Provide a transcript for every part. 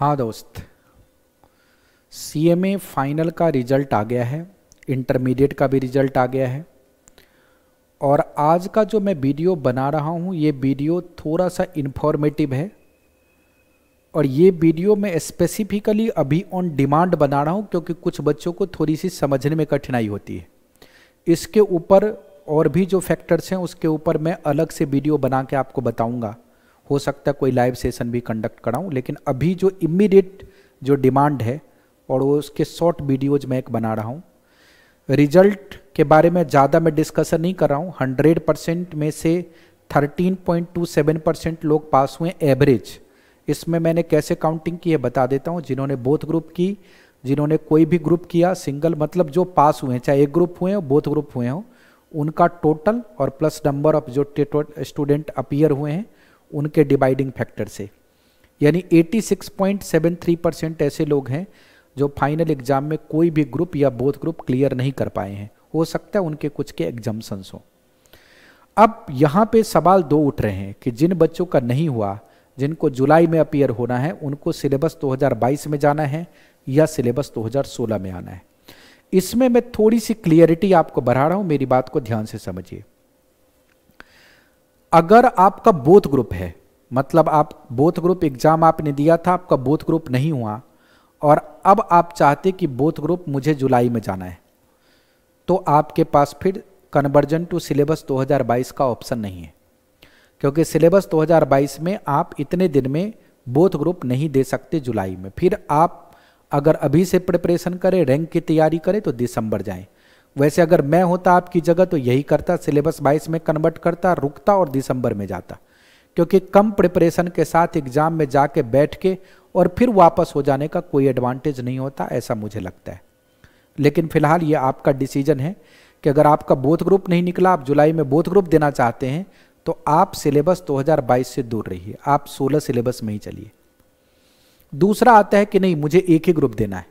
हाँ दोस्त C M A final का रिजल्ट आ गया है इंटरमीडिएट का भी रिजल्ट आ गया है और आज का जो मैं वीडियो बना रहा हूँ ये वीडियो थोड़ा सा इन्फॉर्मेटिव है और ये वीडियो मैं स्पेसिफिकली अभी ऑन डिमांड बना रहा हूँ क्योंकि कुछ बच्चों को थोड़ी सी समझने में कठिनाई होती है इसके ऊपर और भी जो फैक्टर्स हैं उसके ऊपर मैं अलग से वीडियो बना के आपको बताऊँगा हो सकता है कोई लाइव सेशन भी कंडक्ट कराऊँ लेकिन अभी जो इमीडिएट जो डिमांड है और वो उसके शॉर्ट वीडियोज मैं एक बना रहा हूँ रिजल्ट के बारे में ज़्यादा मैं डिस्कशन नहीं कर रहा हूँ हंड्रेड परसेंट में से 13.27 परसेंट लोग पास हुए एवरेज इसमें मैंने कैसे काउंटिंग की है बता देता हूँ जिन्होंने बोथ ग्रुप की जिन्होंने कोई भी ग्रुप किया सिंगल मतलब जो पास हुए हैं चाहे एक ग्रुप हुए हो बोथ ग्रुप हुए हों उनका टोटल और प्लस नंबर ऑफ जो स्टूडेंट अपियर हुए हैं उनके डिवाइडिंग फैक्टर से यानी 86.73 परसेंट ऐसे लोग हैं जो फाइनल एग्ज़ाम में कोई भी ग्रुप या बोथ ग्रुप क्लियर नहीं कर पाए हैं हो सकता है उनके कुछ के एग्जाम्सन्स हों अब यहाँ पे सवाल दो उठ रहे हैं कि जिन बच्चों का नहीं हुआ जिनको जुलाई में अपीयर होना है उनको सिलेबस 2022 में जाना है या सिलेबस 2016 में आना है इसमें मैं थोड़ी सी क्लियरिटी आपको बढ़ा रहा हूँ मेरी बात को ध्यान से समझिए अगर आपका बोथ ग्रुप है मतलब आप बोथ ग्रुप एग्जाम आपने दिया था आपका बोथ ग्रुप नहीं हुआ और अब आप चाहते कि बोथ ग्रुप मुझे जुलाई में जाना है तो आपके पास फिर कन्वर्जन टू सिलेबस 2022 का ऑप्शन नहीं है क्योंकि सिलेबस 2022 में आप इतने दिन में बोथ ग्रुप नहीं दे सकते जुलाई में फिर आप अगर अभी से प्रिपरेशन करें रैंक की तैयारी करें तो दिसंबर जाएं वैसे अगर मैं होता आपकी जगह तो यही करता सिलेबस बाईस में कन्वर्ट करता रुकता और दिसंबर में जाता क्योंकि कम प्रिपरेशन के साथ एग्जाम में जाके बैठ के और फिर वापस हो जाने का कोई एडवांटेज नहीं होता ऐसा मुझे लगता है लेकिन फिलहाल ये आपका डिसीजन है कि अगर आपका बोथ ग्रुप नहीं निकला आप जुलाई में बोथ ग्रुप देना चाहते हैं तो आप सिलेबस 2022 से दूर रहिए आप 16 सिलेबस में ही चलिए दूसरा आता है कि नहीं मुझे एक ही ग्रुप देना है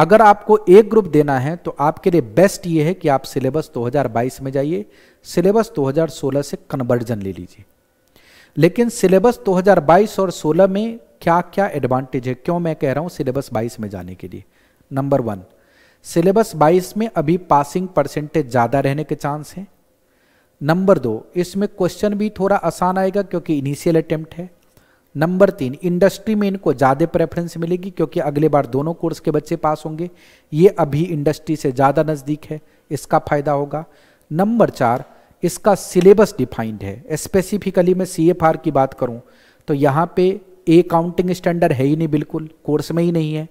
अगर आपको एक ग्रुप देना है तो आपके लिए बेस्ट ये है कि आप सिलेबस 2022 में जाइए सिलेबस 2016 से कन्वर्जन ले लीजिए लेकिन सिलेबस 2022 और 16 में क्या क्या एडवांटेज है क्यों मैं कह रहा हूँ सिलेबस 22 में जाने के लिए नंबर वन सिलेबस 22 में अभी पासिंग परसेंटेज ज़्यादा रहने के चांस हैं नंबर दो इसमें क्वेश्चन भी थोड़ा आसान आएगा क्योंकि इनिशियल अटेम्प्ट है नंबर तीन इंडस्ट्री में इनको ज़्यादा प्रेफरेंस मिलेगी क्योंकि अगले बार दोनों कोर्स के बच्चे पास होंगे ये अभी इंडस्ट्री से ज़्यादा नज़दीक है इसका फ़ायदा होगा नंबर चार इसका सिलेबस डिफाइंड है स्पेसिफिकली मैं सी की बात करूँ तो यहाँ पे ए काउंटिंग स्टैंडर्ड है ही नहीं बिल्कुल कोर्स में ही नहीं है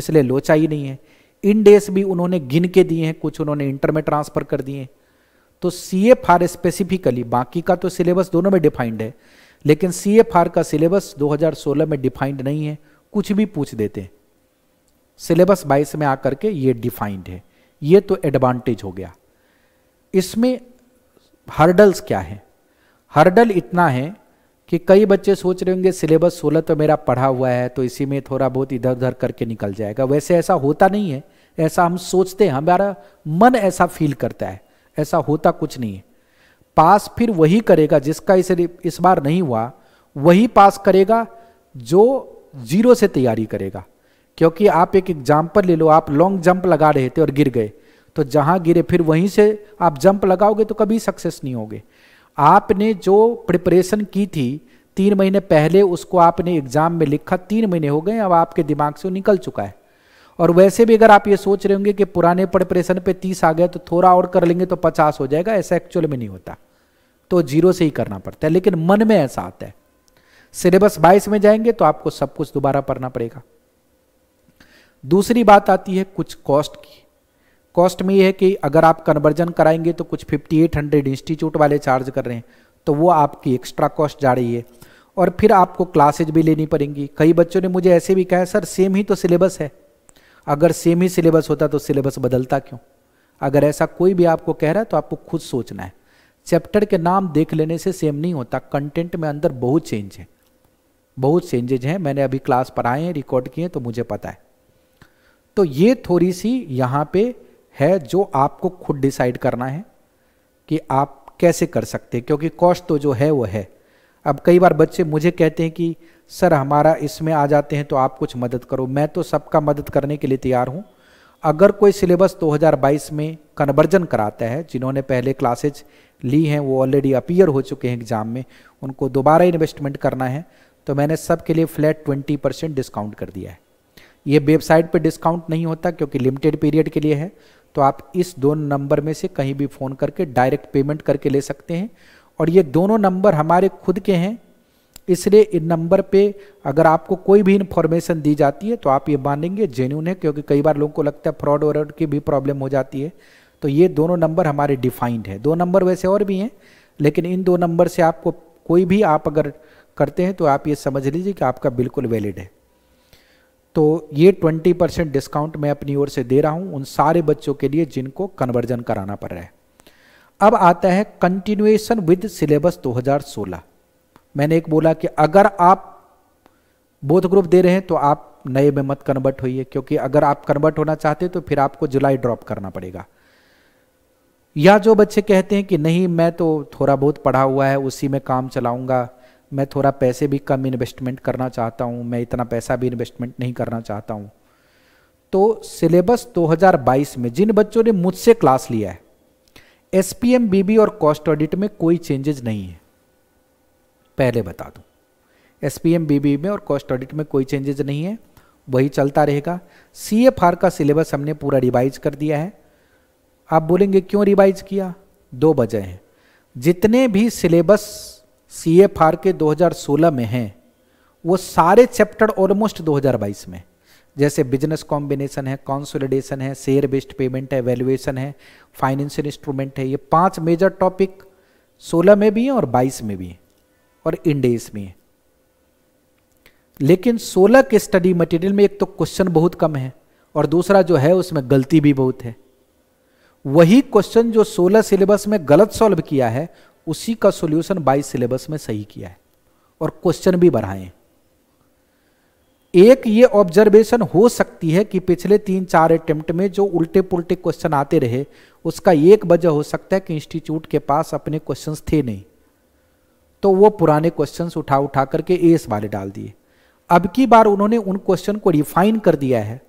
इसलिए लोचा ही नहीं है इन डेस भी उन्होंने गिन के दिए हैं कुछ उन्होंने इंटर में ट्रांसफ़र कर दिए हैं तो सी एफ आर स्पेसिफिकली बाकी का तो सिलेबस दोनों में डिफाइंड है लेकिन सी का सिलेबस 2016 में डिफाइंड नहीं है कुछ भी पूछ देते हैं सिलेबस बाईस में आकर के ये डिफाइंड है ये तो एडवांटेज हो गया इसमें हर्डल्स क्या है हर्डल इतना है कि कई बच्चे सोच रहे होंगे सिलेबस 16 तो मेरा पढ़ा हुआ है तो इसी में थोड़ा बहुत इधर उधर करके निकल जाएगा वैसे ऐसा होता नहीं है ऐसा हम सोचते हैं हमारा मन ऐसा फील करता है ऐसा होता कुछ नहीं है पास फिर वही करेगा जिसका इसे इस बार नहीं हुआ वही पास करेगा जो जीरो से तैयारी करेगा क्योंकि आप एक एग्जाम्पल ले लो आप लॉन्ग जंप लगा रहे थे और गिर गए तो जहाँ गिरे फिर वहीं से आप जंप लगाओगे तो कभी सक्सेस नहीं होगे आपने जो प्रिपरेशन की थी तीन महीने पहले उसको आपने एग्ज़ाम में लिखा तीन महीने हो गए अब आपके दिमाग से निकल चुका है और वैसे भी अगर आप ये सोच रहे होंगे कि पुराने प्रिपरेशन पे तीस आ गया तो थोड़ा और कर लेंगे तो पचास हो जाएगा ऐसा एक्चुअल में नहीं होता तो जीरो से ही करना पड़ता है लेकिन मन में ऐसा आता है सिलेबस बाईस में जाएंगे तो आपको सब कुछ दोबारा पढ़ना पड़ेगा दूसरी बात आती है कुछ कॉस्ट की कॉस्ट में यह है कि अगर आप कन्वर्जन कराएंगे तो कुछ फिफ्टी एट हंड्रेड इंस्टीट्यूट वाले चार्ज कर रहे हैं तो वो आपकी एक्स्ट्रा कॉस्ट जा रही है और फिर आपको क्लासेज भी लेनी पड़ेंगी कई बच्चों ने मुझे ऐसे भी कहा सर सेम ही तो सिलेबस है अगर सेम ही सिलेबस होता तो सिलेबस बदलता क्यों अगर ऐसा कोई भी आपको कह रहा है तो आपको खुद सोचना है चैप्टर के नाम देख लेने से सेम नहीं होता कंटेंट में अंदर बहुत चेंज है बहुत चेंजेज हैं मैंने अभी क्लास पढ़ाए हैं रिकॉर्ड किए तो मुझे पता है तो ये थोड़ी सी यहाँ पे है जो आपको खुद डिसाइड करना है कि आप कैसे कर सकते हैं क्योंकि कॉस्ट तो जो है वो है अब कई बार बच्चे मुझे कहते हैं कि सर हमारा इसमें आ जाते हैं तो आप कुछ मदद करो मैं तो सबका मदद करने के लिए तैयार हूँ अगर कोई सिलेबस 2022 में कन्वर्जन कराता है जिन्होंने पहले क्लासेज ली हैं वो ऑलरेडी अपीयर हो चुके हैं एग्ज़ाम में उनको दोबारा इन्वेस्टमेंट करना है तो मैंने सब के लिए फ्लैट 20 परसेंट डिस्काउंट कर दिया है ये वेबसाइट पे डिस्काउंट नहीं होता क्योंकि लिमिटेड पीरियड के लिए है तो आप इस दोनों नंबर में से कहीं भी फ़ोन करके डायरेक्ट पेमेंट करके ले सकते हैं और ये दोनों नंबर हमारे खुद के हैं इसलिए इन नंबर पे अगर आपको कोई भी इन्फॉर्मेशन दी जाती है तो आप ये मानेंगे जेन्यून है क्योंकि कई बार लोगों को लगता है फ्रॉड वरॉड की भी प्रॉब्लम हो जाती है तो ये दोनों नंबर हमारे डिफाइंड है दो नंबर वैसे और भी हैं लेकिन इन दो नंबर से आपको कोई भी आप अगर करते हैं तो आप ये समझ लीजिए कि आपका बिल्कुल वैलिड है तो ये 20 परसेंट डिस्काउंट मैं अपनी ओर से दे रहा हूँ उन सारे बच्चों के लिए जिनको कन्वर्जन कराना पड़ रहा है अब आता है कंटिन्यूएशन विद सिलेबस 2016 मैंने एक बोला कि अगर आप बोध ग्रुप दे रहे हैं तो आप नए में मत कन्वर्ट होइए क्योंकि अगर आप कन्वर्ट होना चाहते तो फिर आपको जुलाई ड्रॉप करना पड़ेगा या जो बच्चे कहते हैं कि नहीं मैं तो थोड़ा बहुत पढ़ा हुआ है उसी में काम चलाऊंगा मैं थोड़ा पैसे भी कम इन्वेस्टमेंट करना चाहता हूं मैं इतना पैसा भी इन्वेस्टमेंट नहीं करना चाहता हूं तो सिलेबस 2022 में जिन बच्चों ने मुझसे क्लास लिया है एस पी और कॉस्ट ऑडिट में कोई चेंजेस नहीं है पहले बता दूँ एस पी एम में और कॉस्ट ऑडिट में कोई चेंजेज नहीं है वही चलता रहेगा सी एफ आर का सिलेबस हमने पूरा रिवाइज कर दिया है आप बोलेंगे क्यों रिवाइज किया दो वजह हैं जितने भी सिलेबस सी एफ आर के 2016 में हैं वो सारे चैप्टर ऑलमोस्ट 2022 में जैसे बिजनेस कॉम्बिनेशन है कॉन्सोलिडेशन है शेयर बेस्ड पेमेंट है वैल्यूएशन है फाइनेंशियल इंस्ट्रूमेंट है ये पांच मेजर टॉपिक 16 में भी हैं और 22 में भी हैं और इंडेस में लेकिन 16 के स्टडी मटेरियल में एक तो क्वेश्चन बहुत कम है और दूसरा जो है उसमें गलती भी बहुत है वही क्वेश्चन जो 16 सिलेबस में गलत सॉल्व किया है उसी का सॉल्यूशन 22 सिलेबस में सही किया है और क्वेश्चन भी बढ़ाए एक ये ऑब्जर्वेशन हो सकती है कि पिछले तीन चार अटेम्प्ट में जो उल्टे पुलटे क्वेश्चन आते रहे उसका एक वजह हो सकता है कि इंस्टीट्यूट के पास अपने क्वेश्चंस थे नहीं तो वो पुराने क्वेश्चन उठा उठा करके एस वाले डाल दिए अब की बार उन्होंने उन क्वेश्चन को रिफाइन कर दिया है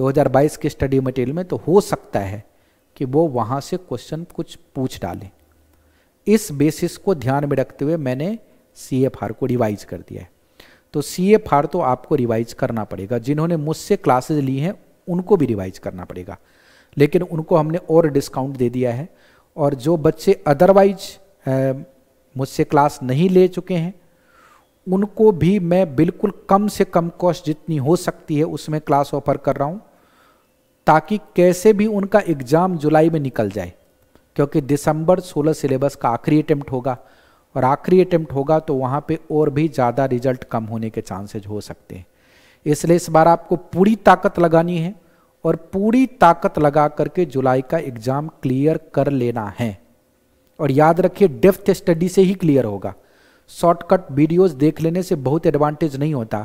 2022 के स्टडी मटेरियल में तो हो सकता है कि वो वहां से क्वेश्चन कुछ पूछ डालें इस बेसिस को ध्यान में रखते हुए मैंने सी को रिवाइज कर दिया है तो सी तो आपको रिवाइज करना पड़ेगा जिन्होंने मुझसे क्लासेज ली हैं उनको भी रिवाइज करना पड़ेगा लेकिन उनको हमने और डिस्काउंट दे दिया है और जो बच्चे अदरवाइज मुझसे क्लास नहीं ले चुके हैं उनको भी मैं बिल्कुल कम से कम कॉस्ट जितनी हो सकती है उसमें क्लास ऑफर कर रहा हूँ ताकि कैसे भी उनका एग्ज़ाम जुलाई में निकल जाए क्योंकि दिसंबर 16 सिलेबस का आखिरी अटैम्प्ट होगा और आखिरी अटैम्प्ट होगा तो वहाँ पे और भी ज़्यादा रिजल्ट कम होने के चांसेज हो सकते हैं इसलिए इस बार आपको पूरी ताकत लगानी है और पूरी ताकत लगा करके जुलाई का एग्ज़ाम क्लियर कर लेना है और याद रखिए डेफ्थ स्टडी से ही क्लियर होगा शॉर्टकट वीडियोस देख लेने से बहुत एडवांटेज नहीं होता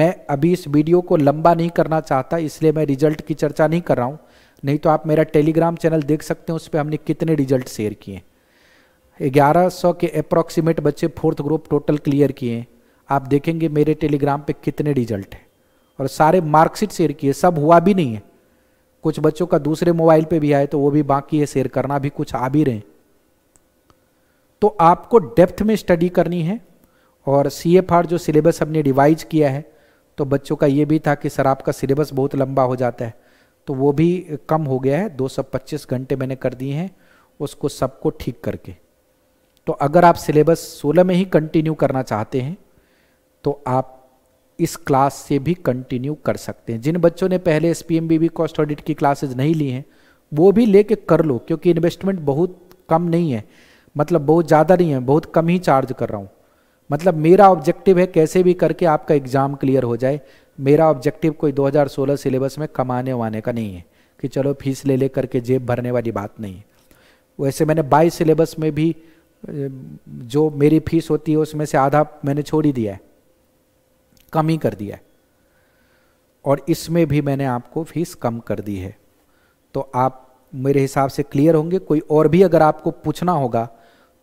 मैं अभी इस वीडियो को लंबा नहीं करना चाहता इसलिए मैं रिजल्ट की चर्चा नहीं कर रहा हूँ नहीं तो आप मेरा टेलीग्राम चैनल देख सकते हैं उस पर हमने कितने रिजल्ट शेयर किए ग्यारह सौ के अप्रॉक्सीमेट बच्चे फोर्थ ग्रुप टोटल क्लियर किए हैं आप देखेंगे मेरे टेलीग्राम पे कितने रिजल्ट हैं और सारे मार्कशीट शेयर किए सब हुआ भी नहीं है कुछ बच्चों का दूसरे मोबाइल पे भी आए तो वो भी बाकी है शेयर करना भी कुछ आ भी रहे हैं तो आपको डेप्थ में स्टडी करनी है और सी एफ आर जो सिलेबस हमने रिवाइज किया है तो बच्चों का ये भी था कि सर आपका सिलेबस बहुत लंबा हो जाता है तो वो भी कम हो गया है 225 घंटे मैंने कर दिए हैं उसको सबको ठीक करके तो अगर आप सिलेबस 16 में ही कंटिन्यू करना चाहते हैं तो आप इस क्लास से भी कंटिन्यू कर सकते हैं जिन बच्चों ने पहले एस पी कॉस्ट ऑडिट की क्लासेज नहीं ली हैं वो भी लेके कर लो क्योंकि इन्वेस्टमेंट बहुत कम नहीं है मतलब बहुत ज़्यादा नहीं है बहुत कम ही चार्ज कर रहा हूँ मतलब मेरा ऑब्जेक्टिव है कैसे भी करके आपका एग्ज़ाम क्लियर हो जाए मेरा ऑब्जेक्टिव कोई 2016 सिलेबस में कमाने वाने का नहीं है कि चलो फीस ले ले करके जेब भरने वाली बात नहीं है वैसे मैंने बाईस सिलेबस में भी जो मेरी फीस होती है उसमें से आधा मैंने छोड़ ही दिया है कम ही कर दिया है और इसमें भी मैंने आपको फीस कम कर दी है तो आप मेरे हिसाब से क्लियर होंगे कोई और भी अगर आपको पूछना होगा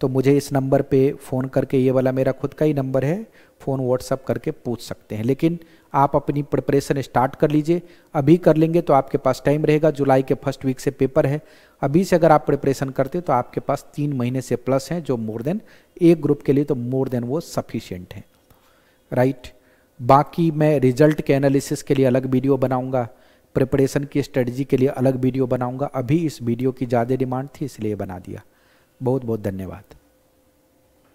तो मुझे इस नंबर पे फ़ोन करके ये वाला मेरा खुद का ही नंबर है फ़ोन व्हाट्सअप करके पूछ सकते हैं लेकिन आप अपनी प्रिपरेशन स्टार्ट कर लीजिए अभी कर लेंगे तो आपके पास टाइम रहेगा जुलाई के फर्स्ट वीक से पेपर है अभी से अगर आप प्रिपरेशन करते तो आपके पास तीन महीने से प्लस हैं जो मोर देन एक ग्रुप के लिए तो मोर देन वो सफिशियंट हैं राइट बाकी मैं रिजल्ट के एनालिसिस के लिए अलग वीडियो बनाऊँगा प्रिपरेशन की स्ट्रेटजी के लिए अलग वीडियो बनाऊँगा अभी इस वीडियो की ज़्यादा डिमांड थी इसलिए बना दिया बहुत बहुत धन्यवाद